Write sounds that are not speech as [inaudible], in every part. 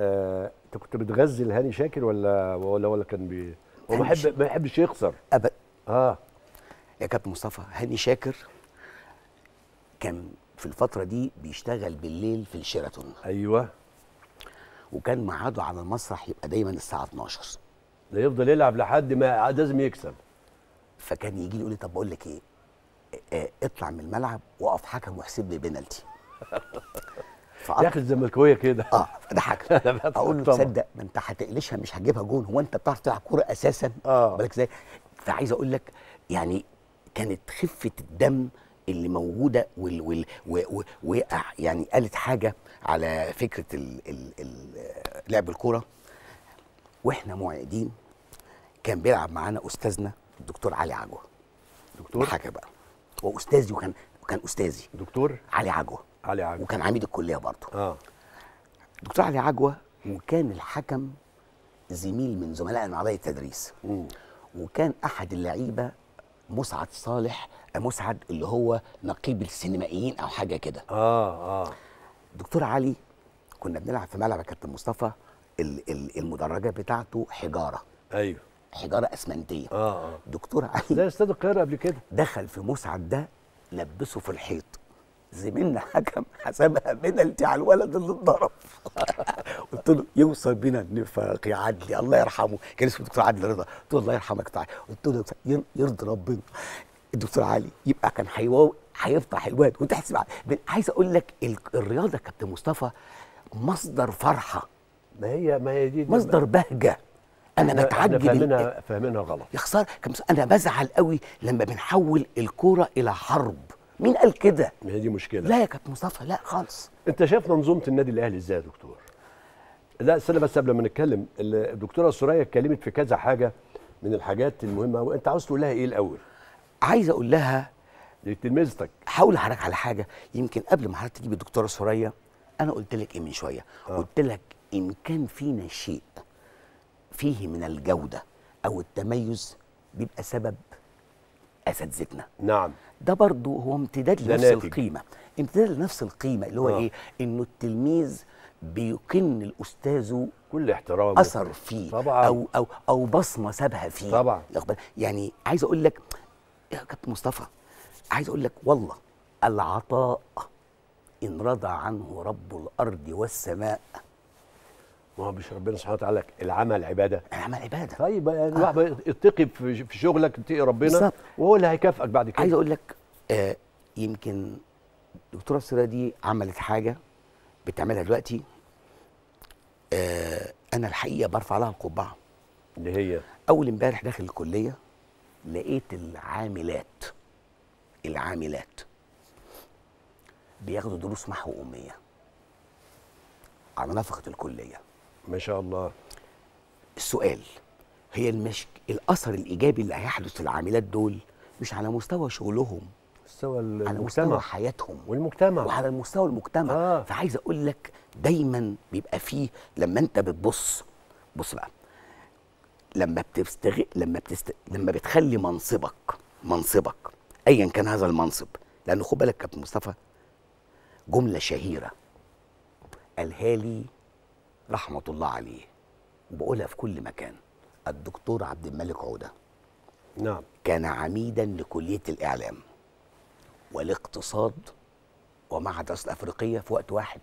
آه، انت كنت بتغذي لهاني شاكر ولا ولا ولا كان بي هو ما بحب ما يحبش يخسر ابدا اه يا كابتن مصطفى هاني شاكر كان في الفتره دي بيشتغل بالليل في الشيراتون ايوه وكان معاده على المسرح يبقى دايما الساعه 12 ده يفضل يلعب لحد ما لازم يكسب فكان يجي لي يقول لي طب بقول لك ايه آه، آه، اطلع من الملعب وقف حكم واحسب لي بنالتي [laughs] ضحكت الزملكاويه كده اه ضحكت [laughs] اقول له تصدق ما انت هتقلشها مش هتجيبها جون هو انت بتعرف تلعب كوره اساسا اه بالك ازاي فعايز اقول لك يعني كانت خفه الدم اللي موجوده وال وال وقع يعني قالت حاجه على فكره ال ال ال لعب الكوره واحنا معيدين كان بيلعب معانا استاذنا الدكتور علي عجوه دكتور حاجه بقى واستاذي وكان كان استاذي دكتور علي عجوه علي عجوة وكان عميد الكليه برضه اه دكتور علي عجوه وكان الحكم زميل من زملائنا علي التدريس مم. وكان احد اللعيبه مسعد صالح مسعد اللي هو نقيب السينمائيين او حاجه كده اه اه دكتور علي كنا بنلعب في ملعب كابتن مصطفى المدرجه بتاعته حجاره ايوه حجاره اسمنتيه اه اه دكتور علي ده استاد القاهره قبل كده دخل في مسعد ده لبسه في الحيط زميلنا حكم حسبها بنالتي على الولد اللي اتضرب قلت له يوصل بنا النفاق يا عدلي الله يرحمه كان اسمه دكتور عدلي رضا قلت له الله يرحمك تعالى قلت له يرضي ربنا الدكتور علي يبقى كان حيواو هيفتح الواد وتحسب هتسمع عايز اقول لك الرياضه كابتن مصطفى مصدر فرحه ما هي ما هي دي مصدر بهجه انا بتعجب فاهمينها فاهمينها غلط يا خساره انا بزعل قوي لما بنحول الكوره الى حرب مين قال كده؟ ما هي دي مشكله لا يا كابتن مصطفى لا خالص انت شايف منظومه النادي الاهلي ازاي يا دكتور؟ لا استنى بس قبل ما نتكلم الدكتوره سوريا اتكلمت في كذا حاجه من الحاجات المهمه وانت عاوز تقول لها ايه الاول؟ عايز اقول لها تلميذتك حاول حضرتك على حاجه يمكن قبل ما حضرتك تجيب الدكتوره سوريا انا قلت لك ايه من شويه؟ آه. قلت لك ان كان فينا شيء فيه من الجوده او التميز بيبقى سبب اساتذتنا نعم ده برضه هو امتداد لنفس القيمه امتداد لنفس القيمه اللي هو آه. ايه انه التلميذ بيكن الاستاذ كل احترام اثر فيه طبعا او او او بصمه سابها فيه طبعا يعني عايز اقول لك يا كابتن مصطفى عايز اقول لك والله العطاء ان رضى عنه رب الارض والسماء ما هو مش ربنا سبحانه وتعالى العمل عباده العمل عباده طيب آه. الواحد آه. اتقي في شغلك اتقي ربنا بالظبط وهو اللي هيكافئك بعد كده عايز اقول لك آه يمكن الدكتوره السيره دي عملت حاجه بتعملها دلوقتي آه انا الحقيقه برفع لها القبعه اللي هي اول امبارح داخل الكليه لقيت العاملات العاملات بياخدوا دروس محو اميه على نفقه الكليه ما شاء الله السؤال هي المشك... الاثر الايجابي اللي هيحدث للعاملات دول مش على مستوى شغلهم مستوى المجتمع على مستوى حياتهم والمجتمع وعلى مستوى المجتمع آه. فعايز اقول لك دايما بيبقى فيه لما انت بتبص بص بقى لما بتستغ... لما بتست... لما بتخلي منصبك منصبك ايا كان هذا المنصب لانه خد بالك كابتن مصطفى جمله شهيره قالها لي رحمة الله عليه وبقولها في كل مكان الدكتور عبد الملك عودة نعم كان عميدا لكلية الإعلام والاقتصاد ومعهد أصل أفريقية في وقت واحد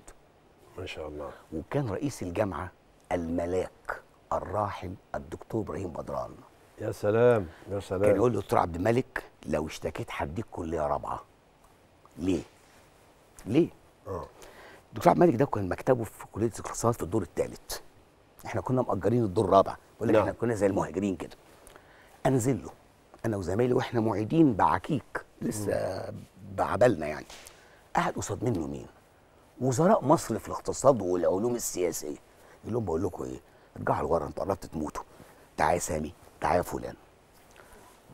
ما شاء الله وكان رئيس الجامعة الملاك الراحل الدكتور إبراهيم بدران يا سلام يا سلام كان يقول دكتور عبد الملك لو اشتكيت هديك كلية رابعة ليه؟ ليه؟ آه. دكتور عبد الملك ده كان مكتبه في كليه الاقتصاد في الدور الثالث احنا كنا مأجرين الدور الرابع بقول لك نعم. احنا كنا زي المهاجرين كده انزل له انا وزمايلي واحنا معيدين بعكيك لسه بعبلنا يعني قاعد قصاد منه مين وزراء مصر في الاقتصاد والعلوم السياسيه يقول لهم بقول لكم ايه ارجعوا لورا انتوا قربتوا تموتوا تعالى يا سامي تعالى يا فلان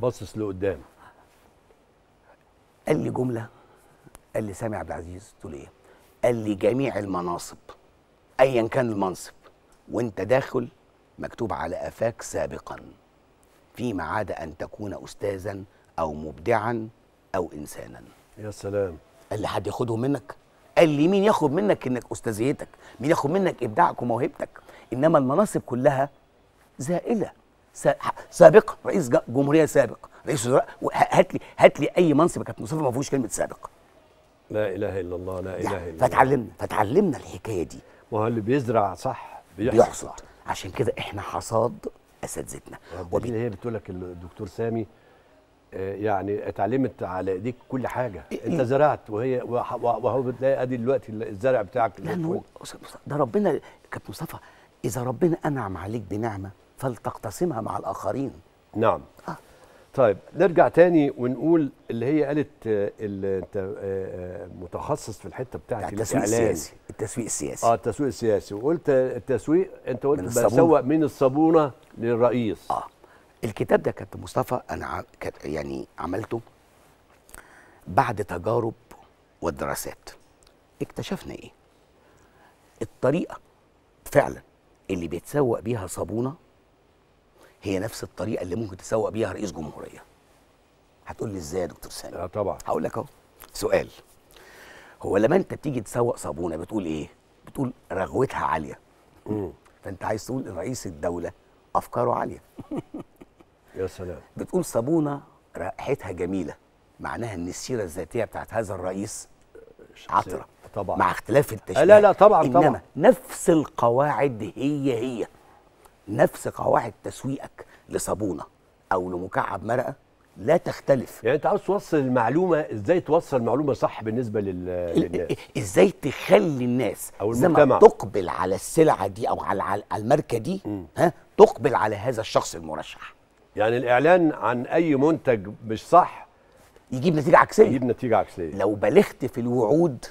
باصص لقدام قال لي جمله قال لي سامي عبد العزيز قلت له ايه قال لي جميع المناصب ايا كان المنصب وانت داخل مكتوب على قفاك سابقا فيما عدا ان تكون استاذا او مبدعا او انسانا يا سلام قال لي حد ياخده منك قال لي مين ياخد منك انك استاذيتك مين ياخد منك ابداعك وموهبتك انما المناصب كلها زائله سابق رئيس جمهوريه سابق رئيس وزراء هات لي هات لي اي منصب كانت مصطفى ما فيهوش كلمه سابق لا اله الا الله لا اله الا الله فتعلمنا فتعلمنا الحكايه دي ما هو اللي بيزرع صح بيحصد, بيحصد. عشان كده احنا حصاد اساتذتنا وبي... هي بتقول لك الدكتور سامي آه، يعني اتعلمت على ايديك كل حاجه إيه انت إيه. زرعت وهي وهو بتلاقي ادي دلوقتي الزرع بتاعك لانه ده ربنا كابتن مصطفى اذا ربنا انعم عليك بنعمه فلتقتسمها مع الاخرين نعم آه. طيب نرجع تاني ونقول اللي هي قالت آه، اللي انت آه، آه، متخصص في الحته بتاعت يعني التسويق السياسي التسويق السياسي اه التسويق السياسي وقلت التسويق انت قلت بسوق من الصابونه للرئيس اه الكتاب ده كابتن مصطفى انا يعني عملته بعد تجارب ودراسات اكتشفنا ايه الطريقه فعلا اللي بيتسوق بيها صابونه هي نفس الطريقه اللي ممكن تسوق بيها رئيس جمهوريه هتقول لي ازاي يا دكتور سامي اه طبعا هقول لك اهو سؤال هو لما انت بتيجي تسوق صابونه بتقول ايه بتقول رغوتها عاليه امم فانت عايز تقول رئيس الدوله افكاره عاليه [laughs] يا سلام بتقول صابونه رائحتها جميله معناها ان السيره الذاتيه بتاعت هذا الرئيس عطره طبعا مع اختلاف التشكيل لا لا طبعا إنما طبعا انما نفس القواعد هي هي نفس قواعد تسويقك لصابونه او لمكعب مرقه لا تختلف يعني انت عاوز توصل المعلومه ازاي توصل المعلومه صح بالنسبه لل... ازاي تخلي الناس أو المجتمع. زي ما تقبل على السلعه دي او على الماركه دي م. ها تقبل على هذا الشخص المرشح يعني الاعلان عن اي منتج مش صح يجيب نتيجه عكسيه يجيب نتيجه عكسيه لو بلغت في الوعود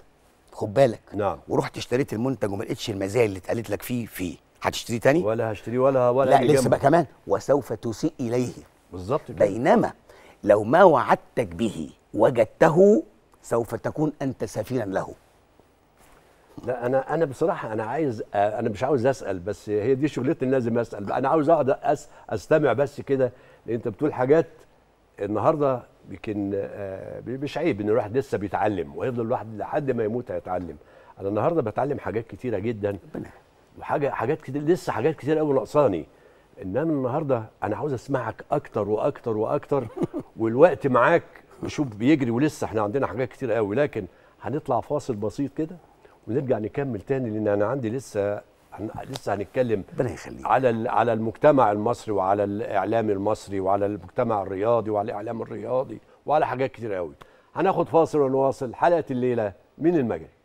خد بالك نعم ورحت اشتريت المنتج وما لقيتش المزايا اللي اتقالت لك فيه فيه هتشتريه تاني ولا هشتريه ولا ولا لا لسه بقى كمان وسوف تسيء اليه بالظبط بينما لو ما وعدتك به وجدته سوف تكون انت سفيرا له لا انا انا بصراحه انا عايز انا مش عاوز اسال بس هي دي شغلتي لازم اسال انا عاوز اقعد أس استمع بس كده لان انت بتقول حاجات النهارده يمكن آه، مش عيب ان الواحد لسه بيتعلم ويفضل الواحد لحد ما يموت هيتعلم انا النهارده بتعلم حاجات كتيره جدا وحاجه حاجات كتير لسه حاجات كتير قوي ناقصاني انما النهارده انا عاوز اسمعك اكتر واكتر واكتر [laughs] والوقت معاك نشوف بيجري ولسه احنا عندنا حاجات كتير قوي لكن هنطلع فاصل بسيط كده ونرجع نكمل تاني لان انا عندي لسه لسه هنتكلم على على المجتمع المصري وعلى الاعلام المصري وعلى المجتمع الرياضي وعلى الاعلام الرياضي وعلى حاجات كتير قوي هناخد فاصل ونواصل حلقه الليله من المجال